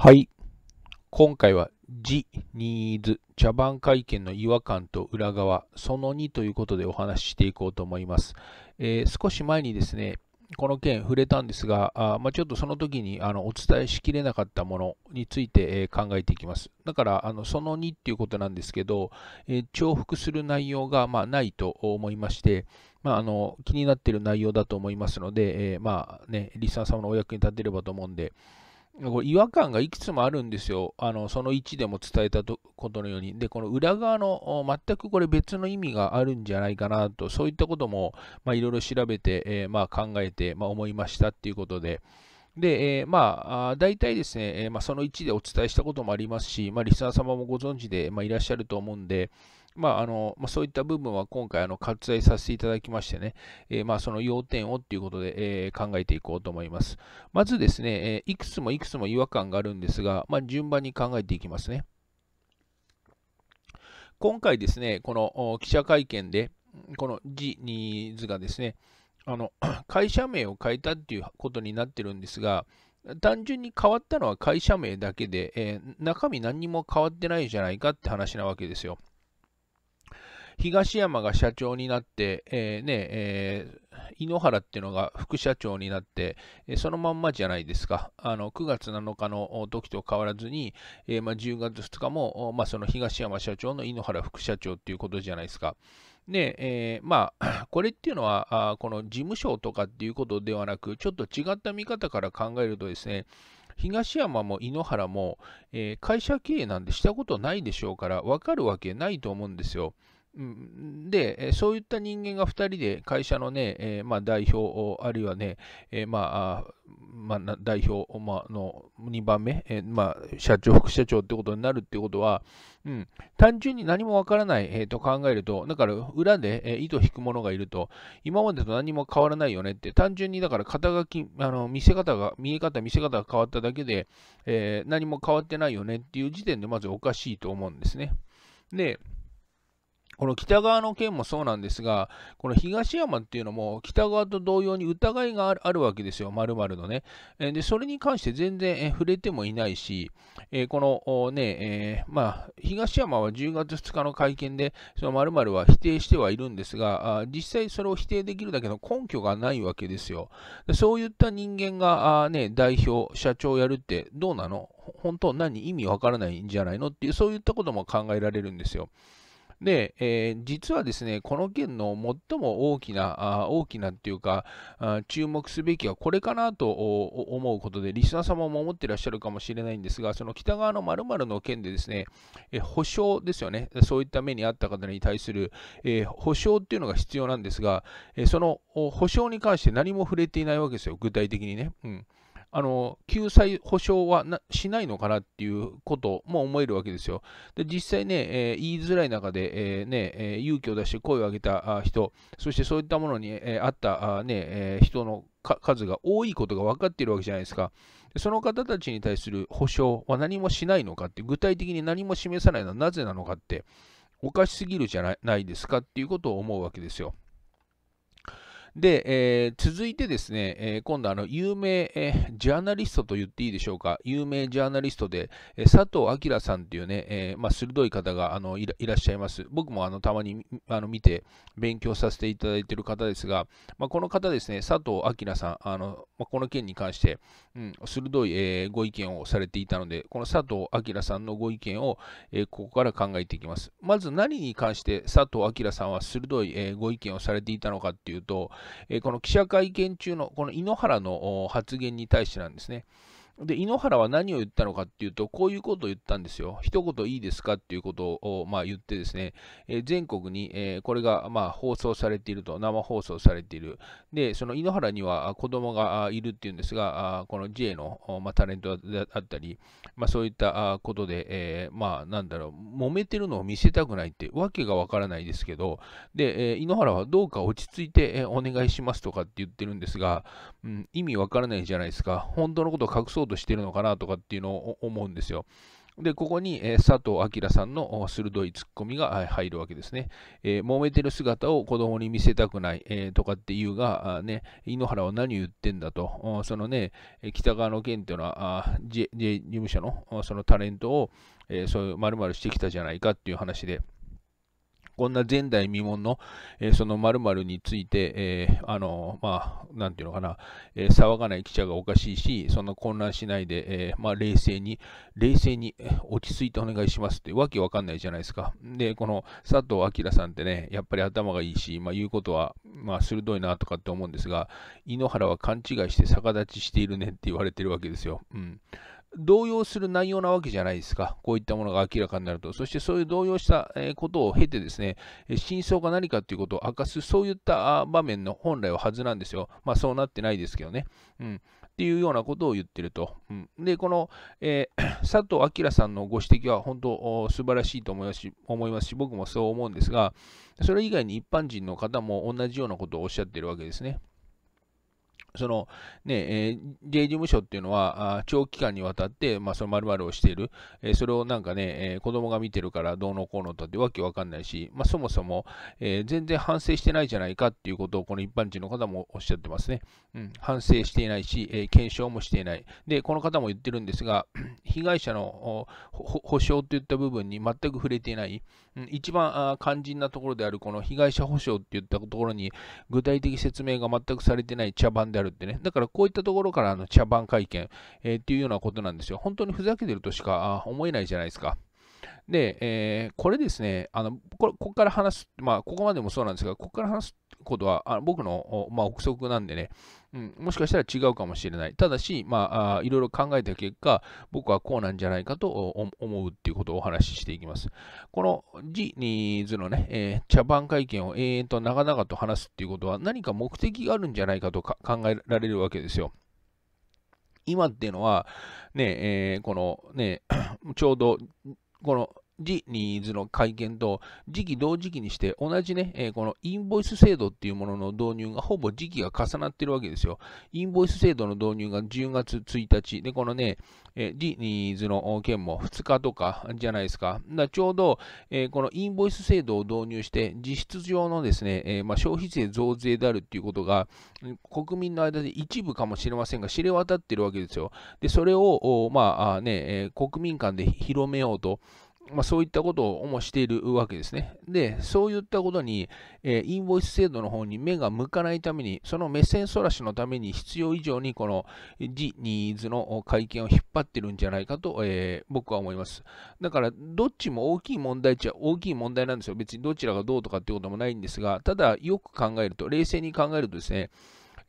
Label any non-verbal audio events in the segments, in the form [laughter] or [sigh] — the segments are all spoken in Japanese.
はい。今回は、ジ・ニーズ、茶番会見の違和感と裏側、その2ということでお話ししていこうと思います。えー、少し前にですね、この件触れたんですが、あまあ、ちょっとその時にあのお伝えしきれなかったものについて、えー、考えていきます。だからあのその2っていうことなんですけど、えー、重複する内容が、まあ、ないと思いまして、まあ、あの気になっている内容だと思いますので、えー、まあね、リスナー様のお役に立てればと思うんで、これ違和感がいくつもあるんですよ。あのその1でも伝えたことのように。で、この裏側の全くこれ別の意味があるんじゃないかなと、そういったこともいろいろ調べて、えー、まあ、考えて、まあ、思いましたっていうことで、で、えー、まあ、大体ですね、えまあ、その1でお伝えしたこともありますし、まあ、リスナー様もご存知で、まあ、いらっしゃると思うんで、まああのまあ、そういった部分は今回あの割愛させていただきましてね、えー、まあ、その要点をということで、えー、考えていこうと思います。まずですね、えー、いくつもいくつも違和感があるんですが、まあ、順番に考えていきますね。今回ですね、この記者会見で、この字に図がですね、あの [clears throat] 会社名を変えたっていうことになってるんですが、単純に変わったのは会社名だけで、えー、中身何にも変わってないじゃないかって話なわけですよ。東山が社長になって、えー、ねえー、井ノ原っていうのが副社長になって、えそのまんまじゃないですか。あの9月7日の時と変わらずに、えまあ、10月2日も、まあ、その東山社長の井ノ原副社長っていうことじゃないですか。で、えー、まあ、[clears throat] これっていうのは、あこの事務所とかっていうことではなく、ちょっと違った見方から考えるとですね、東山も井ノ原も、えー、会社経営なんてしたことないでしょうから、わかるわけないと思うんですよ。で、そういった人間が2人で会社のね、えー、まあ、代表、あるいはね、えー、まあ、まあ、代表、まあ、の2番目、えー、まあ、社長、副社長ってことになるってことは、うん、単純に何もわからない、えー、と考えると、だから裏で、えー、糸引く者がいると、今までと何も変わらないよねって、単純にだから肩書き、あの見せ方が、見え方、見せ方が変わっただけで、えー、何も変わってないよねっていう時点でまずおかしいと思うんですね。で、この北側の件もそうなんですが、この東山っていうのも北側と同様に疑いがあるわけですよ、丸々のね。で、それに関して全然触れてもいないし、このね、まあ、東山は10月2日の会見で、そのは否定してはいるんですが、実際それを否定できるだけの根拠がないわけですよ。そういった人間がね、代表、社長をやるってどうなの本当何意味わからないんじゃないのっていう、そういったことも考えられるんですよ。で、えー、実はですね、この件の最も大きな、あ大きなっていうかあ、注目すべきはこれかなと思うことで、リスナー様も思ってらっしゃるかもしれないんですが、その北側の〇〇の件でですね、えー、保証ですよね、そういった目にあった方に対する、えー、保証っていうのが必要なんですが、えその保証に関して何も触れていないわけですよ、具体的にね。うんあの救済保障はしないのかなっていうことも思えるわけですよ。で実際ね、えー、言いづらい中で、えー、ねえー、勇気を出して声を上げた人、そしてそういったものに、えー、あったあ、ねえ人の数が多いことが分かっているわけじゃないですか。その方たちに対する保証は何もしないのかって、具体的に何も示さないのはなぜなのかって、おかしすぎるじゃないですかっていうことを思うわけですよ。で、えー、続いてですね、えー、今度あの有名、えー、ジャーナリストと言っていいでしょうか、有名ジャーナリストで、え佐藤明さんっていうね、えまあ、鋭い方があのいらっしゃいます。僕もあのたまにあの見て勉強させていただいている方ですが、まあ、この方ですね、佐藤明さん、あのまあ、この件に関して、うん、鋭い、えご意見をされていたので、この佐藤明さんのご意見を、えここから考えていきます。まず何に関して佐藤明さんは鋭い、えご意見をされていたのかっていうと、えこの記者会見中のこの井ノ原の発言に対してなんですね。で、井ノ原は何を言ったのかっていうと、こういうことを言ったんですよ。一言いいですかっていうことを、まあ、言ってですね、えー、全国に、えー、これが、まあ、放送されていると、生放送されている。で、その井ノ原には子供がいるっていうんですが、この J の、まあ、タレントだったり、まあ、そういったことで、えー、まあ、なんだろう、揉めてるのを見せたくないって、わけがわからないですけど、で、え井ノ原はどうか落ち着いてお願いしますとかって言ってるんですが、うん、意味わからないじゃないですか。本当のことを隠そうとしてるのかなとかっていうのを思うんですよ。で、ここに、え佐藤明さんの鋭いツッコミが入るわけですね。えー、揉めてる姿を子供に見せたくない、えー、とかっていうが、ね、井ノ原は何言ってんだと、そのね、北川の件っていうのは、J, J 事務所のそのタレントを、えー、そういう丸々してきたじゃないかっていう話で。こんな前代未聞の、えー、その〇〇について、えー、あの、まあ、なんていうのかな、えー、騒がない記者がおかしいし、その混乱しないで、えー、まあ、冷静に、冷静に落ち着いてお願いしますって、わけわかんないじゃないですか。で、この佐藤明さんってね、やっぱり頭がいいし、まあ、言うことは、まあ、鋭いなとかって思うんですが、井ノ原は勘違いして逆立ちしているねって言われてるわけですよ。うん。動揺する内容なわけじゃないですか。こういったものが明らかになると。そしてそういう動揺したことを経てですね、真相が何かということを明かす、そういった場面の本来ははずなんですよ。まあそうなってないですけどね。うん。っていうようなことを言ってると。うん、で、この、えー、[coughs] 佐藤明さんのご指摘は本当素晴らしいと思いますし、思いますし僕もそう思うんですが、それ以外に一般人の方も同じようなことをおっしゃってるわけですね。そのね、えー、J 事務所っていうのは、長期間にわたって、まあ、その〇〇をしている、えー、それをなんかね、えー、子供が見てるからどうのこうのとってわけわかんないし、まあ、そもそも、えー、全然反省してないじゃないかっていうことを、この一般人の方もおっしゃってますね。うん、反省していないし、えー、検証もしていない。で、この方も言ってるんですが、[clears throat] 被害者の補償といった部分に全く触れていない、うん、一番あ肝心なところである、この被害者補償っていったところに、具体的説明が全くされてない茶番であるってね。だからこういったところからあの茶番会見、えー、っていうようなことなんですよ。本当にふざけてるとしか思えないじゃないですか。で、えー、これですね、あのここから話す、まあ、ここまでもそうなんですが、ここから話すことはあ僕の、まあ、憶測なんでね、うん、もしかしたら違うかもしれない。ただし、まあ、いろいろ考えた結果、僕はこうなんじゃないかと思うっていうことをお話ししていきます。このジニーズのね、えー、茶番会見を延々と長々と話すっていうことは、何か目的があるんじゃないかと考えられるわけですよ。今っていうのは、ね、えー、このね、[clears throat] ちょうどこのジニーズの会見と時期同時期にして同じね、えー、このインボイス制度っていうものの導入がほぼ時期が重なってるわけですよ。インボイス制度の導入が10月1日で、このね、えー、ニーズの件も2日とかじゃないですか。だちょうど、えー、このインボイス制度を導入して実質上のですね、えー、まあ、消費税増税であるっていうことが国民の間で一部かもしれませんが知れ渡ってるわけですよ。で、それを、まあね、国民間で広めようと。まあ、そういったことをもしているわけですね。で、そういったことに、えー、インボイス制度の方に目が向かないために、その目線そらしのために必要以上にこのジニーズの会見を引っ張ってるんじゃないかと、えー、僕は思います。だから、どっちも大きい問題っちゃ大きい問題なんですよ。別にどちらがどうとかってこともないんですが、ただ、よく考えると、冷静に考えるとですね、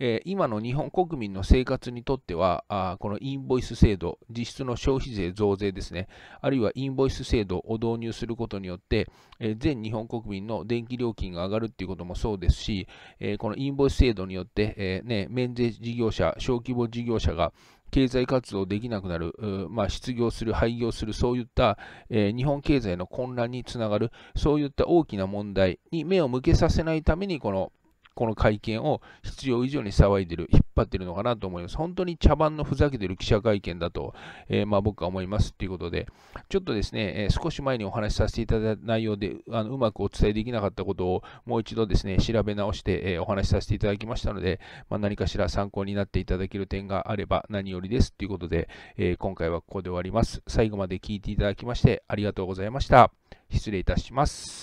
えー、今の日本国民の生活にとってはあ、このインボイス制度、実質の消費税増税ですね、あるいはインボイス制度を導入することによって、えー、全日本国民の電気料金が上がるということもそうですし、えー、このインボイス制度によって、えーね、免税事業者、小規模事業者が経済活動できなくなる、まあ、失業する、廃業する、そういった、えー、日本経済の混乱につながる、そういった大きな問題に目を向けさせないために、このこの会見を必要以上に騒いでる、引っ張ってるのかなと思います。本当に茶番のふざけてる記者会見だと、えー、まあ、僕は思いますということで、ちょっとですね、えー、少し前にお話しさせていただいた内容であのうまくお伝えできなかったことをもう一度ですね、調べ直して、えー、お話しさせていただきましたので、まあ、何かしら参考になっていただける点があれば何よりですということで、え今回はここで終わります。最後まで聞いていただきましてありがとうございました。失礼いたします。